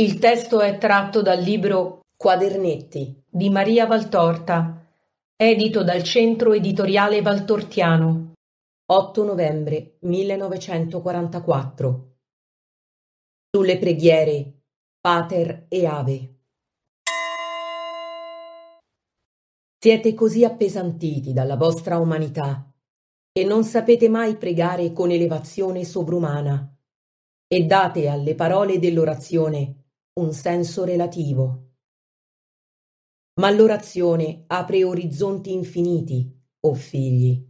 Il testo è tratto dal libro Quadernetti di Maria Valtorta, edito dal Centro Editoriale Valtortiano. 8 novembre 1944. Sulle preghiere Pater e Ave. Siete così appesantiti dalla vostra umanità che non sapete mai pregare con elevazione sovrumana e date alle parole dell'orazione un senso relativo. Ma l'orazione apre orizzonti infiniti, o oh figli.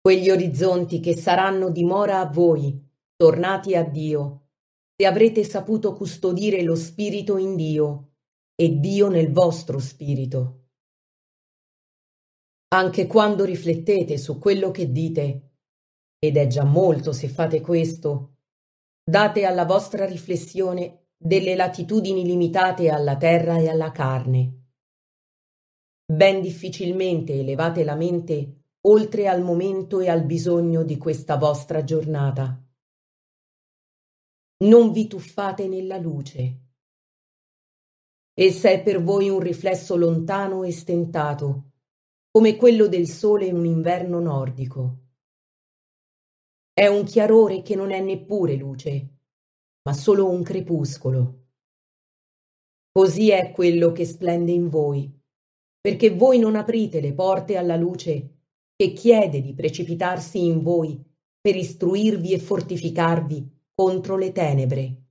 Quegli orizzonti che saranno dimora a voi, tornati a Dio, se avrete saputo custodire lo Spirito in Dio e Dio nel vostro Spirito. Anche quando riflettete su quello che dite, ed è già molto se fate questo, date alla vostra riflessione delle latitudini limitate alla terra e alla carne. Ben difficilmente elevate la mente oltre al momento e al bisogno di questa vostra giornata. Non vi tuffate nella luce. Essa è per voi un riflesso lontano e stentato, come quello del sole in un inverno nordico. È un chiarore che non è neppure luce, ma solo un crepuscolo. Così è quello che splende in voi, perché voi non aprite le porte alla luce che chiede di precipitarsi in voi per istruirvi e fortificarvi contro le tenebre.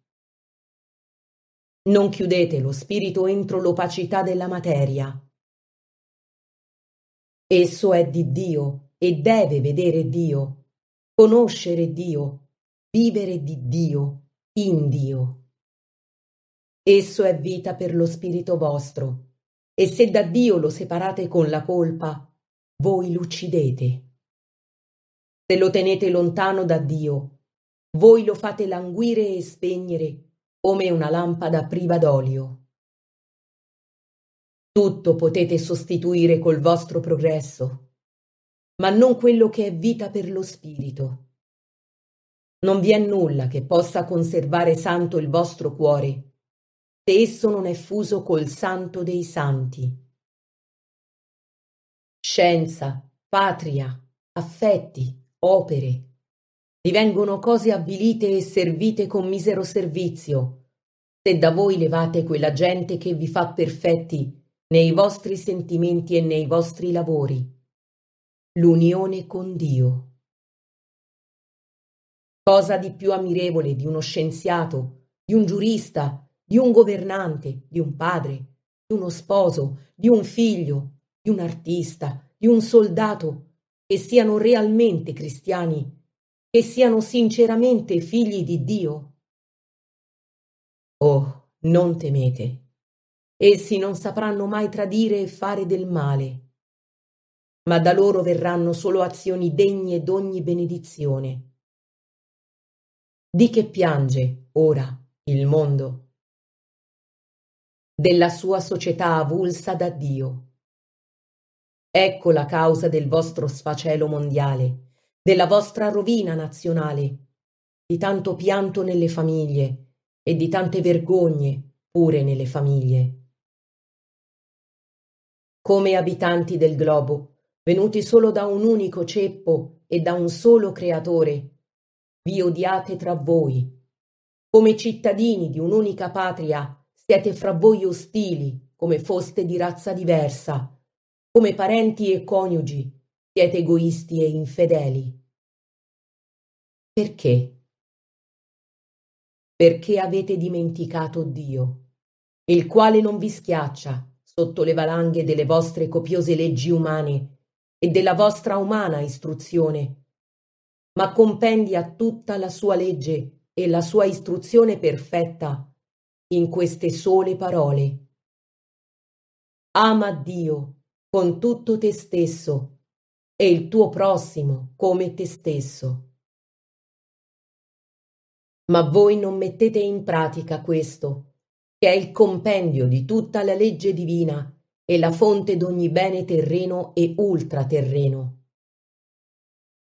Non chiudete lo spirito entro l'opacità della materia. Esso è di Dio e deve vedere Dio conoscere Dio, vivere di Dio, in Dio. Esso è vita per lo spirito vostro, e se da Dio lo separate con la colpa, voi l'uccidete. Se lo tenete lontano da Dio, voi lo fate languire e spegnere come una lampada priva d'olio. Tutto potete sostituire col vostro progresso, ma non quello che è vita per lo spirito. Non vi è nulla che possa conservare santo il vostro cuore, se esso non è fuso col santo dei santi. Scienza, patria, affetti, opere, divengono cose avvilite e servite con misero servizio, se da voi levate quella gente che vi fa perfetti nei vostri sentimenti e nei vostri lavori L'unione con Dio. Cosa di più ammirevole di uno scienziato, di un giurista, di un governante, di un padre, di uno sposo, di un figlio, di un artista, di un soldato, che siano realmente cristiani, che siano sinceramente figli di Dio? Oh, non temete. Essi non sapranno mai tradire e fare del male ma da loro verranno solo azioni degne d'ogni benedizione. Di che piange, ora, il mondo? Della sua società avulsa da Dio. Ecco la causa del vostro sfacelo mondiale, della vostra rovina nazionale, di tanto pianto nelle famiglie e di tante vergogne pure nelle famiglie. Come abitanti del globo, venuti solo da un unico ceppo e da un solo creatore, vi odiate tra voi. Come cittadini di un'unica patria siete fra voi ostili, come foste di razza diversa, come parenti e coniugi siete egoisti e infedeli. Perché? Perché avete dimenticato Dio, il quale non vi schiaccia sotto le valanghe delle vostre copiose leggi umane e della vostra umana istruzione, ma compendia tutta la sua legge e la sua istruzione perfetta in queste sole parole. Ama Dio con tutto te stesso e il tuo prossimo come te stesso. Ma voi non mettete in pratica questo, che è il compendio di tutta la legge divina è la fonte d'ogni bene terreno e ultraterreno.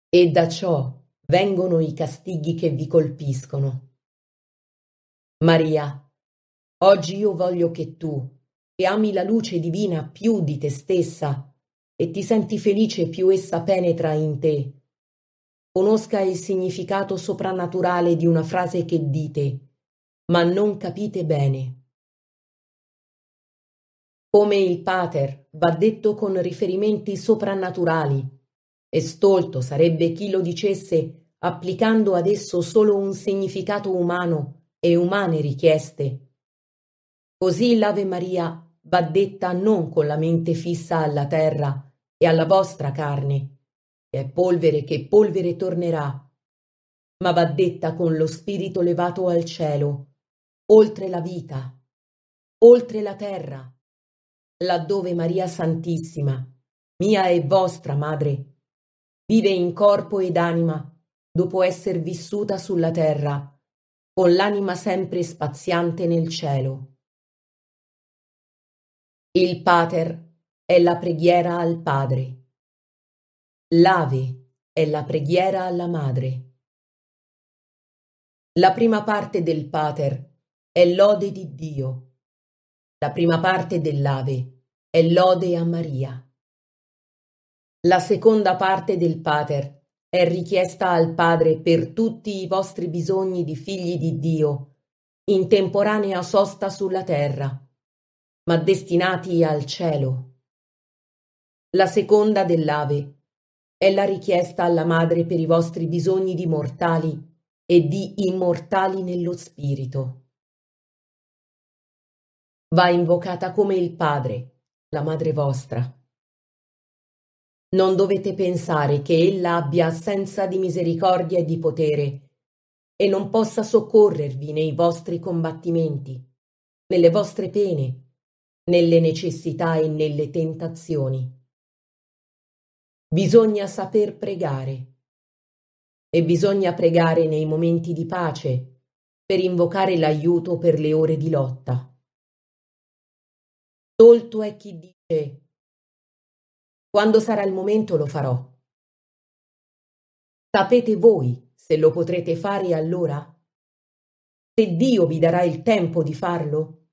E da ciò vengono i castighi che vi colpiscono. Maria, oggi io voglio che tu, che ami la luce divina più di te stessa e ti senti felice più essa penetra in te, conosca il significato soprannaturale di una frase che dite, ma non capite bene. Come il pater va detto con riferimenti soprannaturali. E stolto sarebbe chi lo dicesse applicando ad esso solo un significato umano e umane richieste. Così l'Ave Maria va detta non con la mente fissa alla terra e alla vostra carne, che è polvere che polvere tornerà, ma va detta con lo spirito levato al cielo, oltre la vita, oltre la terra, laddove Maria Santissima, mia e vostra madre, vive in corpo ed anima, dopo essere vissuta sulla terra, con l'anima sempre spaziante nel cielo. Il Pater è la preghiera al Padre. L'Ave è la preghiera alla Madre. La prima parte del Pater è lode di Dio la prima parte dell'Ave è lode a Maria. La seconda parte del Pater è richiesta al Padre per tutti i vostri bisogni di figli di Dio, in temporanea sosta sulla terra, ma destinati al cielo. La seconda dell'Ave è la richiesta alla Madre per i vostri bisogni di mortali e di immortali nello Spirito va invocata come il Padre, la Madre vostra. Non dovete pensare che ella abbia assenza di misericordia e di potere e non possa soccorrervi nei vostri combattimenti, nelle vostre pene, nelle necessità e nelle tentazioni. Bisogna saper pregare e bisogna pregare nei momenti di pace per invocare l'aiuto per le ore di lotta. Tolto è chi dice: Quando sarà il momento lo farò. Sapete voi se lo potrete fare allora? Se Dio vi darà il tempo di farlo?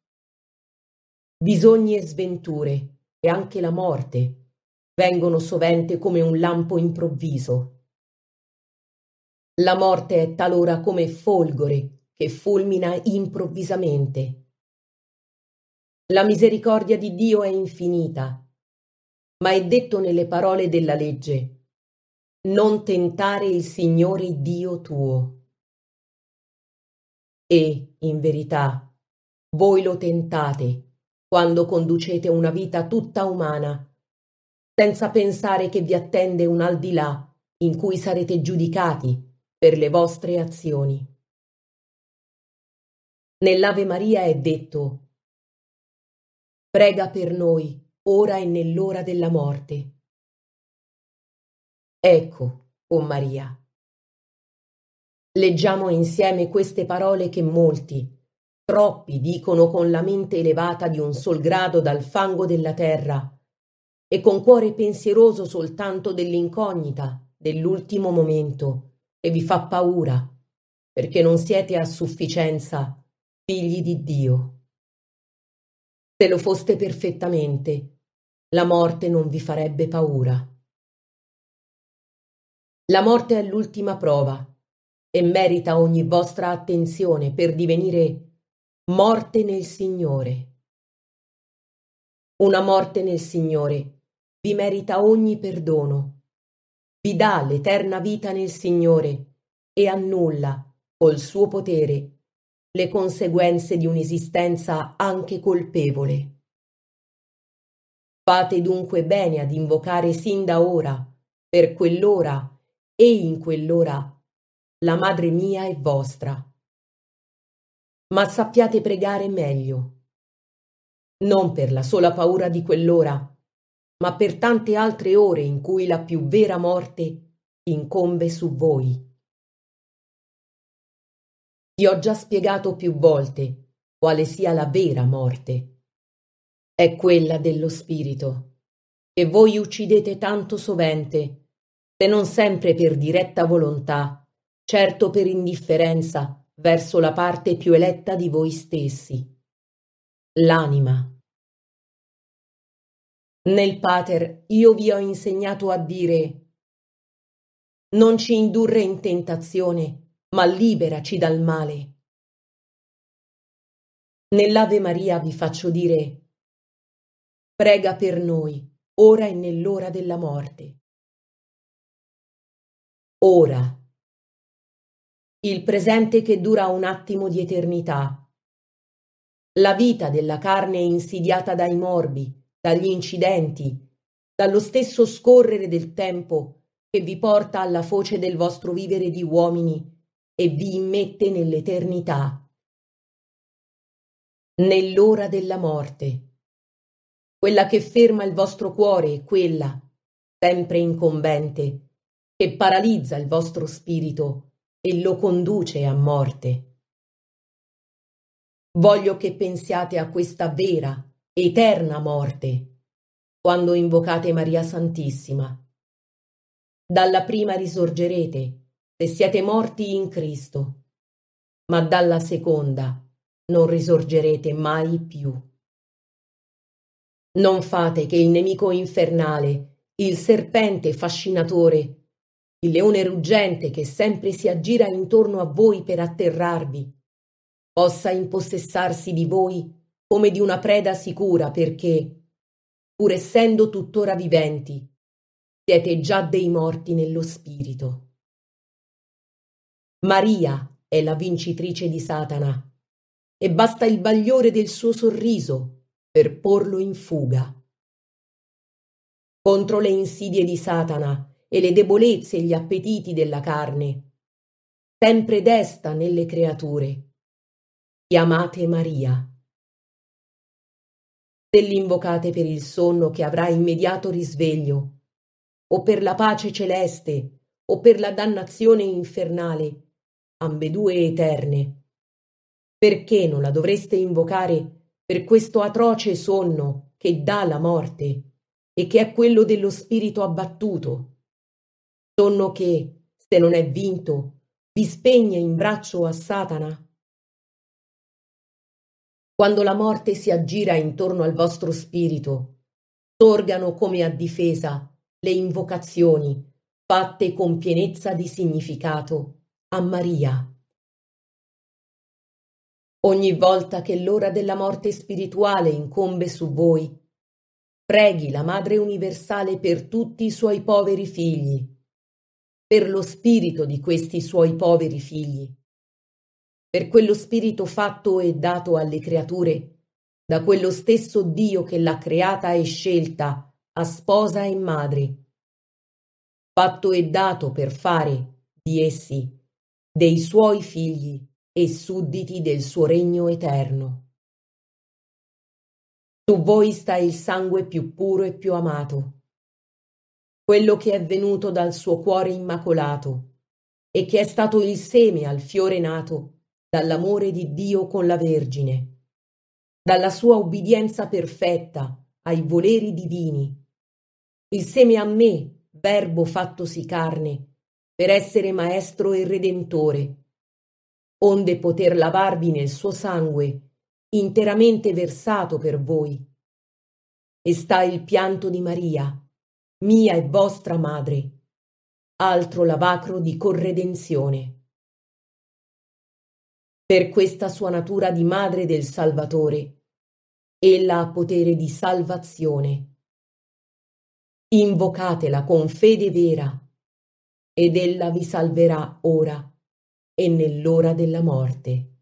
Bisogni e sventure, e anche la morte, vengono sovente come un lampo improvviso. La morte è talora come folgore che fulmina improvvisamente. La misericordia di Dio è infinita, ma è detto nelle parole della legge, non tentare il Signore Dio tuo. E, in verità, voi lo tentate quando conducete una vita tutta umana, senza pensare che vi attende un al di là in cui sarete giudicati per le vostre azioni. Nell'Ave Maria è detto prega per noi, ora e nell'ora della morte. Ecco, o oh Maria. Leggiamo insieme queste parole che molti, troppi dicono con la mente elevata di un sol grado dal fango della terra e con cuore pensieroso soltanto dell'incognita, dell'ultimo momento, e vi fa paura, perché non siete a sufficienza figli di Dio se lo foste perfettamente, la morte non vi farebbe paura. La morte è l'ultima prova e merita ogni vostra attenzione per divenire morte nel Signore. Una morte nel Signore vi merita ogni perdono, vi dà l'eterna vita nel Signore e annulla col suo potere le conseguenze di un'esistenza anche colpevole. Fate dunque bene ad invocare sin da ora, per quell'ora e in quell'ora, la Madre mia e vostra. Ma sappiate pregare meglio, non per la sola paura di quell'ora, ma per tante altre ore in cui la più vera morte incombe su voi. Gli ho già spiegato più volte quale sia la vera morte. È quella dello spirito, che voi uccidete tanto sovente, se non sempre per diretta volontà, certo per indifferenza verso la parte più eletta di voi stessi, l'anima. Nel Pater io vi ho insegnato a dire non ci indurre in tentazione ma liberaci dal male. Nell'Ave Maria vi faccio dire, prega per noi, ora e nell'ora della morte. Ora. Il presente che dura un attimo di eternità. La vita della carne è insidiata dai morbi, dagli incidenti, dallo stesso scorrere del tempo che vi porta alla foce del vostro vivere di uomini e vi immette nell'eternità. Nell'ora della morte. Quella che ferma il vostro cuore è quella, sempre incombente, che paralizza il vostro spirito e lo conduce a morte. Voglio che pensiate a questa vera, eterna morte, quando invocate Maria Santissima. Dalla prima risorgerete e siete morti in Cristo, ma dalla seconda non risorgerete mai più. Non fate che il nemico infernale, il serpente fascinatore, il leone ruggente che sempre si aggira intorno a voi per atterrarvi, possa impossessarsi di voi come di una preda sicura perché, pur essendo tuttora viventi, siete già dei morti nello spirito. Maria è la vincitrice di Satana e basta il bagliore del suo sorriso per porlo in fuga. Contro le insidie di Satana e le debolezze e gli appetiti della carne, sempre desta nelle creature. Chiamate Maria. Se l'invocate per il sonno che avrà immediato risveglio, o per la pace celeste, o per la dannazione infernale, ambedue eterne. Perché non la dovreste invocare per questo atroce sonno che dà la morte e che è quello dello spirito abbattuto? Sonno che, se non è vinto, vi spegne in braccio a Satana? Quando la morte si aggira intorno al vostro spirito, sorgano come a difesa le invocazioni fatte con pienezza di significato a Maria. Ogni volta che l'ora della morte spirituale incombe su voi, preghi la Madre Universale per tutti i suoi poveri figli, per lo spirito di questi suoi poveri figli, per quello spirito fatto e dato alle creature da quello stesso Dio che l'ha creata e scelta a sposa e madre, fatto e dato per fare di essi dei suoi figli e sudditi del suo regno eterno. Su voi sta il sangue più puro e più amato, quello che è venuto dal suo cuore immacolato e che è stato il seme al fiore nato dall'amore di Dio con la Vergine, dalla sua obbedienza perfetta ai voleri divini, il seme a me, verbo fattosi carne, per essere maestro e redentore, onde poter lavarvi nel suo sangue, interamente versato per voi. E sta il pianto di Maria, mia e vostra madre, altro lavacro di corredenzione. Per questa sua natura di madre del Salvatore, ella ha potere di salvazione. Invocatela con fede vera ed ella vi salverà ora e nell'ora della morte.